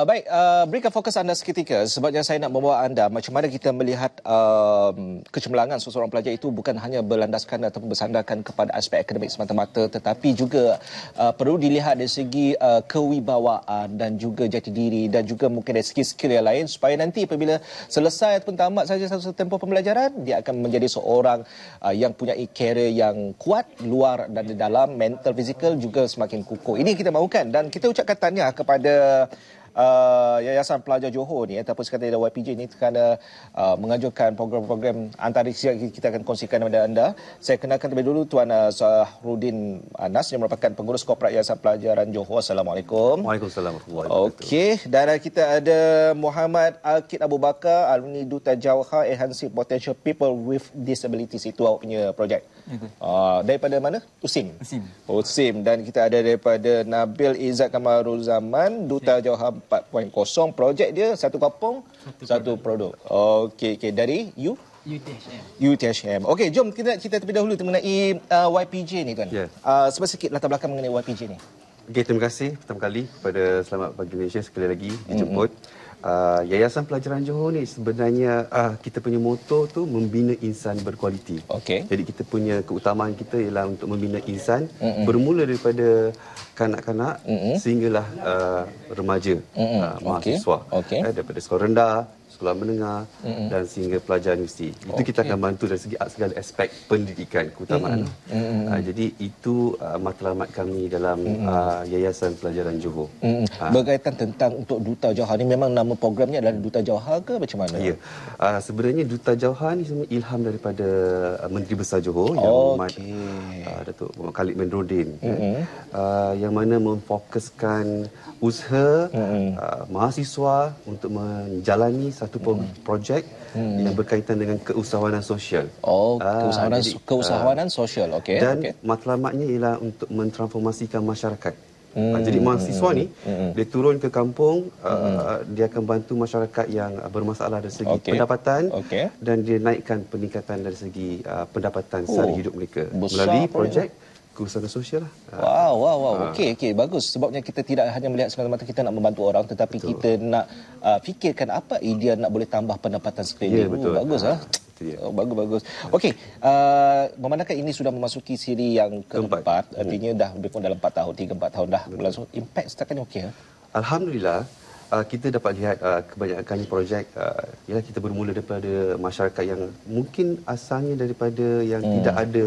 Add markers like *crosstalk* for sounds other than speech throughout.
Uh, baik, uh, berikan fokus anda seketika sebabnya saya nak membawa anda macam mana kita melihat uh, kecemerlangan seseorang pelajar itu bukan hanya berlandaskan atau bersandarkan kepada aspek akademik semata-mata tetapi juga uh, perlu dilihat dari segi uh, kewibawaan dan juga jati diri dan juga mungkin dari segi skill yang lain supaya nanti apabila selesai ataupun tamat saja satu tempoh pembelajaran dia akan menjadi seorang uh, yang punya career yang kuat luar dan dalam mental, fizikal juga semakin kukuh. Ini kita mahukan dan kita ucapkan tanya kepada uh, Yayasan Pelajar Johor ni eh, ataupun sekadar YPJ ni kerana uh, mengajukan program-program antara siap kita akan kongsikan kepada anda. Saya kenalkan terlebih dulu Tuan uh, Sahrudin Anas uh, yang merupakan pengurus korporat Yayasan Pelajaran Johor. Assalamualaikum. Waalaikumsalam. Okey, dan kita ada Muhammad Alkit Abu Bakar, alumni Duta Jauhar Enhancing Potential People with Disabilities. Itu awaknya projek. Uh, daripada mana? USIM. USIM. USIM. Dan kita ada daripada Nabil Izzat Kamarul Zaman, Duta Jauhar 4.0 projek dia satu kampung satu, satu produk. produk. Okey okey dari you UTHM. UTHM. Okey, jom kita nak cerita terlebih dahulu mengenai uh, YPJ ni tuan. Yeah. Uh, sebab sikit latar belakang mengenai YPJ ni. Okey, terima kasih pertama kali kepada Selamat Pagi Malaysia sekali lagi dijemput. Mm-hmm uh, Yayasan Pelajaran Johor ni sebenarnya uh, kita punya moto tu membina insan berkualiti. Okay. Jadi kita punya keutamaan kita ialah untuk membina insan Mm-mm. bermula daripada kanak-kanak Mm-mm. sehinggalah uh, remaja, uh, mahasiswa. Okay. Okay. Uh, eh, daripada sekolah rendah, sekolah menengah mm-hmm. dan sehingga pelajar universiti. Itu kita akan bantu dari segi segala aspek pendidikan keutamaan. Mm-hmm. Uh, jadi itu uh, matlamat kami dalam mm-hmm. uh, Yayasan Pelajaran Johor. Mm-hmm. Uh. Berkaitan tentang untuk Duta Johar ini memang nama programnya adalah mm. Duta Johar ke macam mana? Yeah. Ya. Uh, sebenarnya Duta Johar ini sebenarnya ilham daripada Menteri Besar Johor okay. yang Muhammad, uh, Datuk Muhammad Khalid Menrodin kan? mm-hmm. uh, yang mana memfokuskan usaha mm-hmm. uh, mahasiswa untuk menjalani satu satu pun hmm. projek hmm. yang berkaitan dengan keusahawanan sosial. Oh, ah, keusahawanan, uh, keusahawanan uh, sosial. okay. Dan okay. matlamatnya ialah untuk mentransformasikan masyarakat. Ah, hmm. Uh, jadi mahasiswa ni hmm. dia turun ke kampung, uh, hmm. dia akan bantu masyarakat yang bermasalah dari segi okay. pendapatan okay. dan dia naikkan peningkatan dari segi uh, pendapatan oh, sehari hidup mereka melalui ya. projek. Ya aku secara sosial lah. Wow, wow, wow. Ha. Okey, okey, bagus. Sebabnya kita tidak hanya melihat semata-mata kita nak membantu orang tetapi betul. kita nak uh, fikirkan apa idea nak boleh tambah pendapatan sekeliling. Ya, betul. Uh, bagus lah. Ha. Oh, bagus bagus. Okey, uh, memandangkan ini sudah memasuki siri yang keempat, artinya dah lebih kurang dalam 4 tahun, 3 4 tahun dah berlangsung. Impact setakat ini okey ya? Alhamdulillah, uh, kita dapat lihat uh, kebanyakan projek uh, ialah kita bermula daripada masyarakat yang mungkin asalnya daripada yang hmm. tidak ada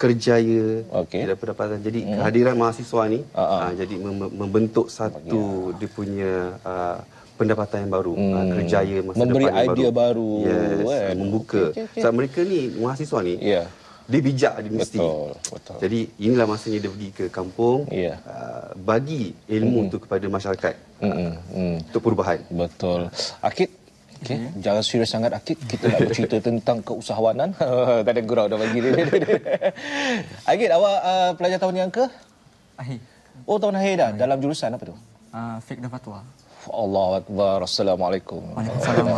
kerjaya okay. dan pendapatan. Jadi hmm. kehadiran mahasiswa ni uh-huh. uh, jadi mem- membentuk satu yeah. dia punya uh, pendapatan yang baru, hmm. uh, kerjaya masa Memberi depan yang baru. Memberi idea baru. baru. Yes, well. Kan? membuka. Okay, okay. Sebab mereka ni mahasiswa ni yeah. dia bijak dia mesti. Betul, betul. Jadi inilah masanya dia pergi ke kampung yeah. Ya. uh, bagi ilmu hmm. tu kepada masyarakat. Hmm. Uh, hmm. Untuk perubahan. Betul. Akid Okay. Hmm. Jangan serius sangat Akid. Kita nak bercerita *laughs* tentang keusahawanan. *laughs* tak ada gurau dah bagi dia. *laughs* Akid, awak uh, pelajar tahun yang ke? Akhir. Oh, tahun akhir dah. Akhir. Dalam jurusan apa tu? Uh, Fiqh dan Fatwa. Allah Akbar. Assalamualaikum. Waalaikumsalam.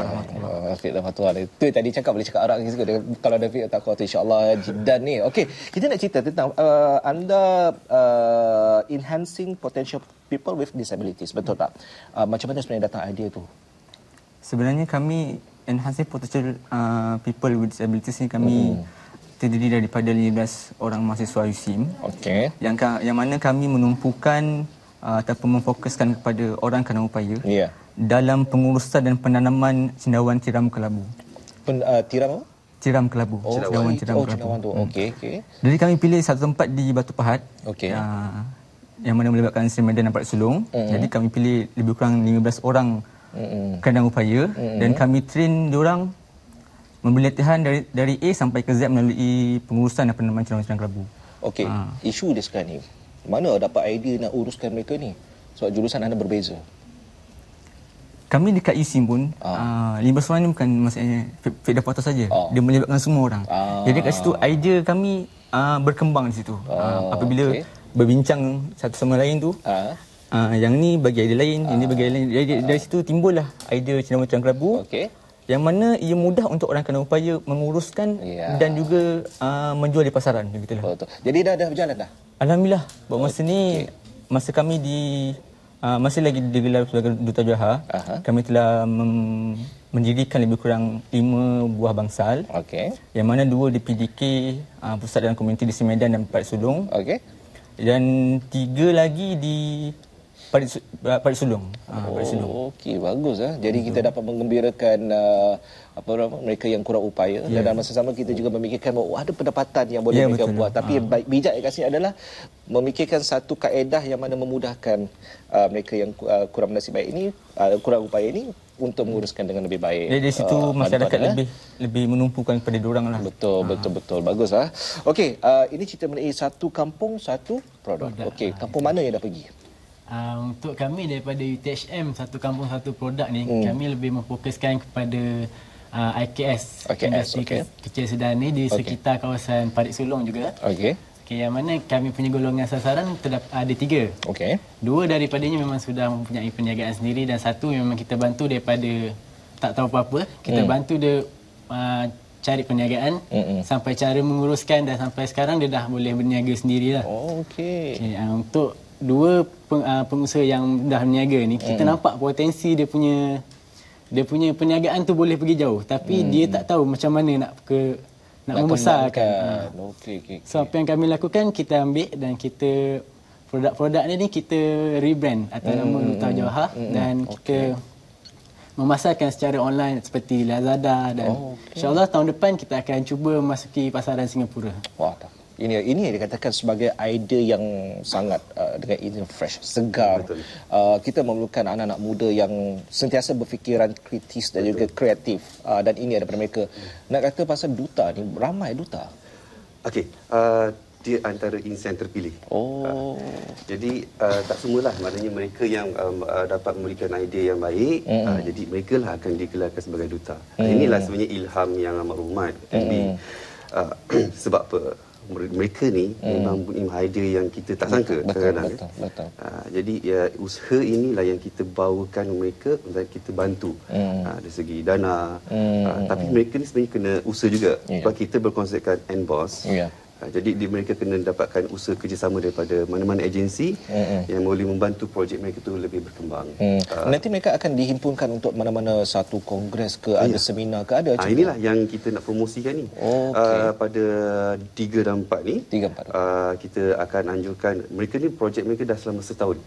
Fiqh dan Fatwa. Itu tadi cakap boleh cakap Arab lagi Kalau ada fik, tak kuat, insyaAllah. Dan ni, okay. Kita nak cerita tentang uh, anda uh, enhancing potential people with disabilities. Betul tak? Uh, macam mana sebenarnya datang idea tu? sebenarnya kami enhancing potential uh, people with disabilities ni kami mm. terdiri daripada 15 orang mahasiswa USIM. Okey. Yang yang mana kami menumpukan uh, ataupun memfokuskan kepada orang kena upaya. Ya. Yeah. Dalam pengurusan dan penanaman cendawan tiram kelabu. Pen, uh, tiram apa? Ciram Kelabu. Oh, cendawan, Ciram oh, Kelabu. Cendawan hmm. Okey, okey. Jadi kami pilih satu tempat di Batu Pahat. Okey. Uh, yang mana melibatkan Sri Medan dan Pak Sulung. Mm-hmm. Jadi kami pilih lebih kurang 15 orang mm-hmm. kandang upaya mm-hmm. dan kami train diorang membeli latihan dari dari A sampai ke Z melalui pengurusan dan penerimaan calon-calon kelabu. Okey, ha. isu dia sekarang ni, mana dapat idea nak uruskan mereka ni? Sebab so, jurusan anda berbeza. Kami dekat ISIM pun, ha. uh, ni bukan maksudnya fit dapur atas saja. Ha. Dia melibatkan semua orang. Ha. Jadi kat situ idea kami uh, berkembang di situ. Ha. Uh, apabila okay. berbincang satu sama lain tu, ha uh, yang ni bagi idea lain, uh, ini bagi idea lain. Dari, uh, dari ah. situ timbul lah idea cina tuan kerabu. Okay. Yang mana ia mudah untuk orang kena upaya menguruskan yeah. dan juga uh, menjual di pasaran. Lah. Betul. Jadi dah dah berjalan dah. Alhamdulillah. Buat masa okay. ni masa kami di uh, masih lagi di digelar sebagai Duta Johar, uh-huh. kami telah mem- mendirikan lebih kurang lima buah bangsal. Okay. Yang mana dua di PDK uh, Pusat dan Komuniti di Semedan dan Pat Sulung. Okay. Dan tiga lagi di Parit eh, Sulung. Ah, oh, Parit Sulung. Okey, bagus eh. Jadi Betul. kita hmm. dapat menggembirakan uh, eh, apa nama mereka yang kurang upaya yeah. dan dalam masa sama kita juga memikirkan bahawa oh, ada pendapatan yang boleh yeah, mereka betul. buat tapi yang ah. baik bijak yang kasih adalah memikirkan satu kaedah yang mana memudahkan uh, mereka yang uh, kurang nasib baik ini uh, kurang upaya ini untuk menguruskan dengan lebih baik. Jadi dari situ uh, masyarakat eh? lebih lebih menumpukan kepada diorang lah. Betul, ha. betul, betul. Baguslah. Okey, uh, ini cerita mengenai satu kampung, satu produk. produk. Okey, kampung mana yang dah pergi? uh, untuk kami daripada UTHM satu kampung satu produk ni hmm. kami lebih memfokuskan kepada uh, ah, IKS IKS okay. kecil sedang ni di okay. sekitar kawasan Parit Sulong juga okey okey yang mana kami punya golongan sasaran terdapat ada tiga okey dua daripadanya memang sudah mempunyai perniagaan sendiri dan satu memang kita bantu daripada tak tahu apa-apa kita hmm. bantu dia uh, cari perniagaan Mm-mm. sampai cara menguruskan dan sampai sekarang dia dah boleh berniaga sendirilah. Oh okey. Okay, untuk dua peng, uh, pengusaha yang dah berniaga ni kita hmm. nampak potensi dia punya dia punya perniagaan tu boleh pergi jauh tapi mm. dia tak tahu macam mana nak ke nak membesarkan. Uh. Okay, okay, okay. So apa yang kami lakukan kita ambil dan kita produk-produk ni kita rebrand atau mm. nama Luta Johar mm. dan okay. kita memasarkan secara online seperti Lazada dan oh, okay. insyaAllah tahun depan kita akan cuba memasuki pasaran Singapura. Wah, ini ini dikatakan sebagai idea yang sangat uh, dengan ini fresh segar uh, kita memerlukan anak-anak muda yang sentiasa berfikiran kritis dan Betul. juga kreatif uh, dan ini daripada mereka nak kata pasal duta ni ramai duta okey uh di antara insan terpilih. Oh. Ha. Jadi uh, tak semualah maknanya mereka yang um, uh, dapat memberikan idea yang baik, mm. uh, jadi mereka lah akan dikelarkan sebagai duta. Mm. Inilah sebenarnya ilham yang amat rumat. Tapi mm. uh, *clears throat* sebab apa? mereka ni hmm. memang mempunyai idea yang kita tak sangka betul, ya. betul, betul. Ha, jadi ya, usaha inilah yang kita bawakan mereka dan kita bantu hmm. ha, dari segi dana hmm. ha, tapi mereka ni sebenarnya kena usaha juga yeah. sebab kita berkonsepkan end boss yeah. Ha, jadi di mereka kena dapatkan usaha kerjasama daripada mana-mana agensi mm-hmm. yang boleh membantu projek mereka itu lebih berkembang. Mm. Uh, Nanti mereka akan dihimpunkan untuk mana-mana satu kongres ke yeah. ada ya. seminar ke ada. Ah uh, inilah yang kita nak promosikan ni. Oh, okay. uh, pada tiga dan 4 ni 3 empat. Uh, kita akan anjurkan mereka ni projek mereka dah selama setahun.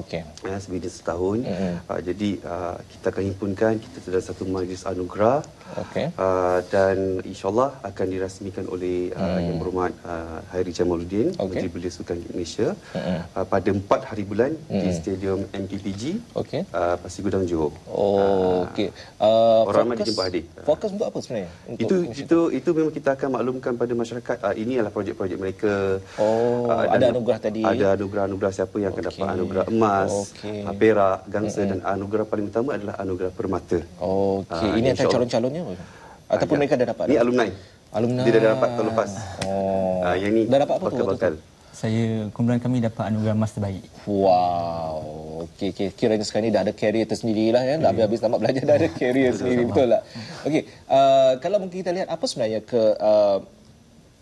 Okay. Ya, sebidang setahun. hmm Uh, jadi uh, kita akan himpunkan kita sudah satu majlis anugerah. Okey. Uh, dan insyaallah akan dirasmikan oleh uh, mm. yang berhormat uh, uh, Hairi Jamaluddin okay. Menteri Belia Sukan Malaysia uh-huh. uh, pada empat hari bulan hmm. di Stadium MPPG okay. uh, Pasir Gudang Johor. Oh, uh, ah. okay. Uh, orang ramai dijemput hadir. Fokus untuk apa sebenarnya? Untuk itu, itu, itu, itu memang kita akan maklumkan pada masyarakat uh, ini adalah projek-projek mereka. Oh, uh, ada anugerah tadi. Ada anugerah-anugerah siapa yang okay. akan dapat anugerah emas, okay. uh, ah, perak, gangsa uh-huh. dan anugerah paling utama adalah anugerah permata. Oh, okay. uh, ini antara ya, calon-calonnya? Ataupun ya. mereka dah dapat? Ini alumni. Alumni. Dia dah dapat tahun lepas. Oh. Uh, yang ni dah dapat apa tu? Bakal. Saya kumpulan kami dapat anugerah master baik. Wow. Okey, kira ni sekarang ni dah ada karier tersendirilah ya. Dah habis, habis tamat belajar dah ada karier *laughs* sendiri betul lah. Okey, uh, kalau mungkin kita lihat apa sebenarnya ke uh,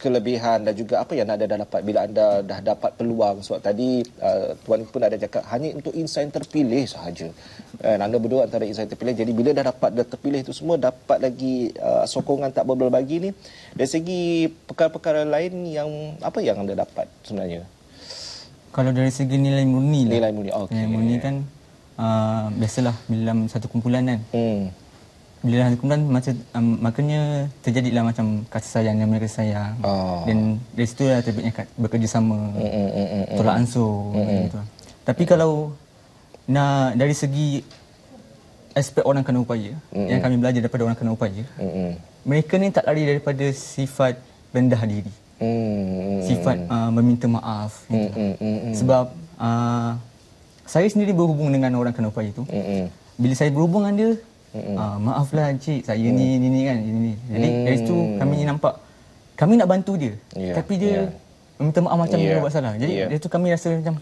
kelebihan dan juga apa yang anda dah dapat bila anda dah dapat peluang sebab tadi uh, tuan pun ada cakap hanya untuk insan terpilih sahaja uh, dan anda berdua antara insan terpilih jadi bila dah dapat dah terpilih itu semua dapat lagi uh, sokongan tak berbelah bagi ni dari segi perkara-perkara lain yang apa yang anda dapat sebenarnya kalau dari segi nilai murni lah. nilai murni okey nilai murni kan uh, biasalah dalam satu kumpulan kan hmm bila dah kumpulan macam um, maknanya terjadilah macam kasih sayang yang mereka sayang oh. dan dari situ lah terbitnya bekerjasama mm-hmm. Mm, mm, mm. tolak ansur mm-hmm. gitu. Lah. tapi kalau nak dari segi aspek orang kena upaya mm-hmm. yang kami belajar daripada orang kena upaya mm-hmm. mereka ni tak lari daripada sifat rendah diri mm-hmm. sifat uh, meminta maaf gitu. mm-hmm. sebab uh, saya sendiri berhubung dengan orang kena upaya tu mm-hmm. bila saya berhubung dengan dia Uh, maaflah Encik, saya mm. ni, ni, kan, ni kan. ini. ni. Jadi mm. dari situ kami nampak, kami nak bantu dia. Yeah. Tapi dia yeah. minta maaf macam yeah. dia ya. buat salah. Jadi yeah. Ya. dari situ kami rasa macam,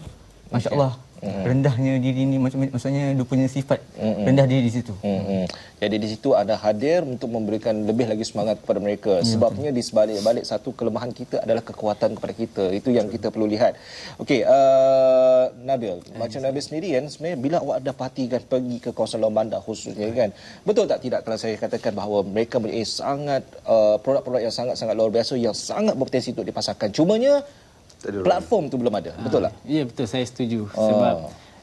Masya Allah hmm rendahnya diri ni macam maksudnya dia punya sifat hmm rendah diri di situ mm-hmm. jadi di situ ada hadir untuk memberikan lebih lagi semangat kepada mereka yeah, ya, sebabnya di sebalik balik satu kelemahan kita adalah kekuatan kepada kita itu yang kita perlu lihat okey uh, Nabil yeah, macam yeah. Nabil sendiri kan sebenarnya bila awak dapatikan pergi ke kawasan Long Bandar khususnya yeah. kan betul tak tidak kalau saya katakan bahawa mereka mempunyai sangat uh, produk-produk yang sangat-sangat luar biasa yang sangat berpotensi untuk dipasarkan cumanya platform tu belum ada. Ha. Betul tak? Ya, betul. Saya setuju. Oh. Sebab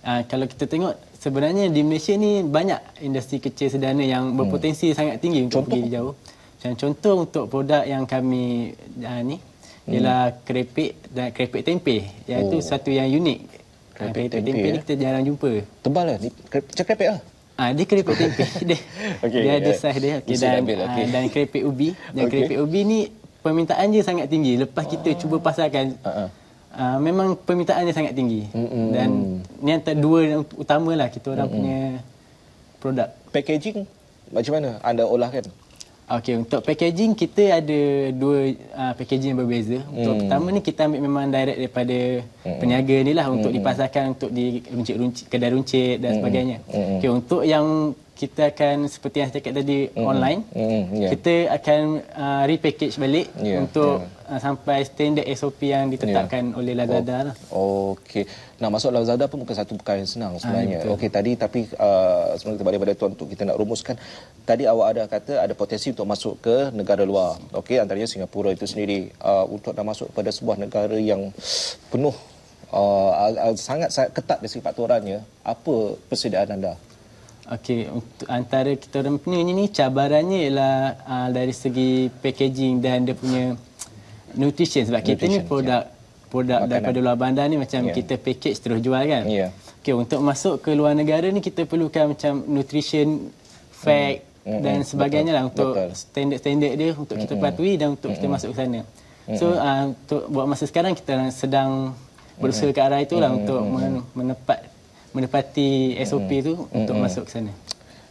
uh, kalau kita tengok, sebenarnya di Malaysia ni banyak industri kecil sedana yang hmm. berpotensi hmm. sangat tinggi untuk contoh. pergi jauh. Macam contoh untuk produk yang kami uh, ni, hmm. ialah hmm. dan keripik tempe. Iaitu oh. satu yang unik. Ah, keripik, keripik tempe, tempe ya? ni eh. kita jarang jumpa. Tebal lah. Macam keripik lah. Ah, dia keripik tempe. *laughs* dia, okay, dia ada saiz dia. Okay, dan, ambil, okay. dan keripik ubi. Dan okay. keripik ubi ni permintaan dia sangat tinggi lepas kita cuba pasarkan uh-uh. uh, memang permintaan dia sangat tinggi mm-hmm. dan ni yang kedua utamalah kita orang mm-hmm. punya produk packaging macam mana anda kan? Okey untuk packaging kita ada dua uh, packaging yang berbeza. Untuk mm. pertama ni kita ambil memang direct daripada mm. peniaga ni lah untuk mm. dipasarkan untuk di runcit-runcit kedai runcit dan mm. sebagainya. Mm. Okey untuk yang kita akan seperti yang saya cakap tadi mm-hmm. online mm-hmm. Yeah. kita akan uh, repackage balik yeah. untuk yeah. Uh, sampai standard SOP yang ditetapkan yeah. oleh Lazada oh. lah. Okey. Nah, masuk Lazada pun bukan satu perkara yang senang ah, sebenarnya. Ah, Okey, tadi tapi uh, sebenarnya kembali pada tuan untuk kita nak rumuskan tadi awak ada kata ada potensi untuk masuk ke negara luar. Okey, antaranya Singapura itu sendiri uh, untuk nak masuk pada sebuah negara yang penuh uh, uh, sangat, sangat ketat dari segi faktorannya. Apa persediaan anda? Okey, antara kita orang punya ni, ni cabarannya ialah uh, dari segi packaging dan dia punya nutrition sebab kita nutrition, ni ya. produk yeah. produk Makanan. daripada luar bandar ni macam yeah. kita package terus jual kan. Ya. Yeah. Okey, untuk masuk ke luar negara ni kita perlukan macam nutrition fact mm. mm hmm. dan sebagainya lah untuk standard-standard dia untuk kita mm-hmm. patuhi dan untuk mm-hmm. kita hmm, masuk ke sana. So uh, untuk buat masa sekarang kita sedang berusaha ke arah itulah mm-hmm. untuk menepat menepati SOP hmm. hmm. untuk hmm. masuk ke sana.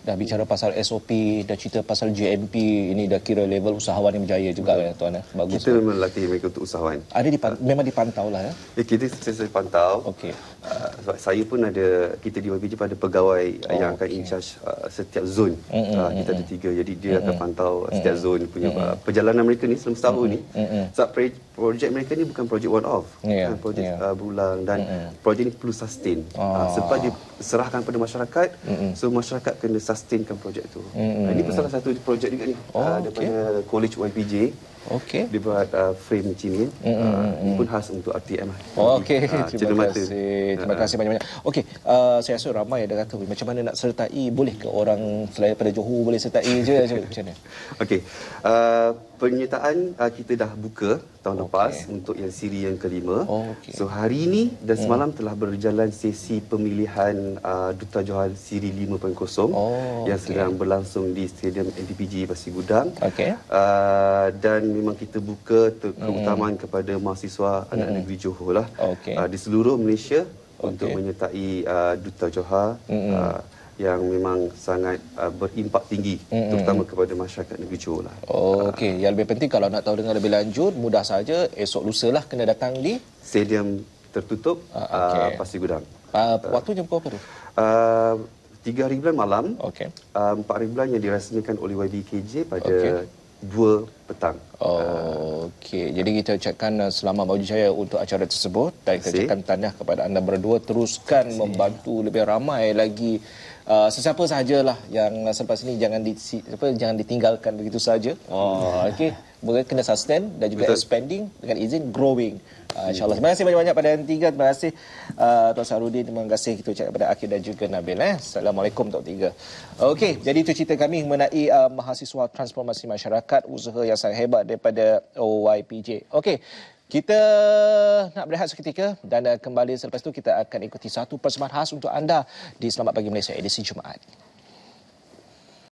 Dah bicara pasal SOP, dah cerita pasal GMP, ini dah kira level usahawan yang berjaya juga Betul. Hmm. ya tuan ya. Bagus. Kita tuan. melatih mereka untuk usahawan. Ada di uh, memang dipantau lah ya. Eh, kita sentiasa pantau. Okay. Uh, ah, sebab saya pun ada kita di pada pada pegawai oh, yang akan okay. in uh, ah, setiap zon. Mm-hmm. Uh, hmm, ah, kita ada tiga. Jadi dia mm-hmm. akan pantau setiap mm-hmm. zon punya mm-hmm. perjalanan mereka ni selama setahun mm-hmm. ni. Mm-hmm. Sebab projek mereka ni bukan projek one off yeah. kan? projek yeah. uh, berulang dan mm-hmm. projek ni perlu sustain oh. uh, sebab diserahkan kepada masyarakat mm-hmm. so masyarakat kena sustainkan projek tu mm-hmm. uh, ini salah satu projek juga ni oh, uh, daripada college YPJ Okey. Dia buat uh, frame cermin. Mm, mm, uh, mm. pun khas untuk RTM. Lah. Oh, Okey. Uh, *laughs* terima mata. kasih. Terima uh, kasih banyak-banyak. Okey, uh, saya rasa ramai yang dah kata macam mana nak sertai? Boleh ke orang selain daripada Johor boleh sertai je macam mana? *laughs* Okey. Uh, penyertaan uh, kita dah buka tahun okay. lepas untuk yang siri yang kelima. Oh, okay. So hari ini dan hmm. semalam hmm. telah berjalan sesi pemilihan uh, Duta Johan Siri 5.0 oh, yang okay. sedang berlangsung di Stadium MPPG Pasir Gudang. Okay. Uh, dan memang kita buka ter- hmm. keutamaan kepada mahasiswa hmm. anak negeri Johor lah okay. uh, di seluruh Malaysia okay. untuk menyertai uh, Duta Johor. Hmm. Uh, yang memang sangat uh, berimpak tinggi mm-hmm. terutama kepada masyarakat negeri Johor lah. Oh, Okey, yang lebih penting kalau nak tahu dengan lebih lanjut mudah saja esok lusa lah kena datang di stadium tertutup ah, uh, okay. uh, Pasir Gudang. Uh, waktu pukul berapa tu? Uh, tiga hari bulan malam, okay. uh, empat hari bulan yang dirasmikan oleh YBKJ pada okay. dua petang. Oh, Okey, jadi kita ucapkan uh, selamat bagi saya untuk acara tersebut dan kita ucapkan tanya kepada anda berdua teruskan membantu lebih ramai lagi Uh, sesiapa sajalah yang sempat ini jangan di apa jangan ditinggalkan begitu saja. Oh, uh, okey. Mereka kena sustain dan juga Betul. expanding dengan izin growing. Uh, hmm. InsyaAllah. Terima kasih banyak-banyak pada yang tiga. Terima kasih uh, Tuan Sarudin. Terima kasih kita ucapkan kepada Akhil dan juga Nabil. Eh. Assalamualaikum Tuan Tiga. Okey, jadi itu cerita kami mengenai uh, mahasiswa transformasi masyarakat. Usaha yang sangat hebat daripada OYPJ. Okey. Kita nak berehat seketika dan eh, kembali selepas itu kita akan ikuti satu persembahan khas untuk anda di Selamat Pagi Malaysia edisi Jumaat.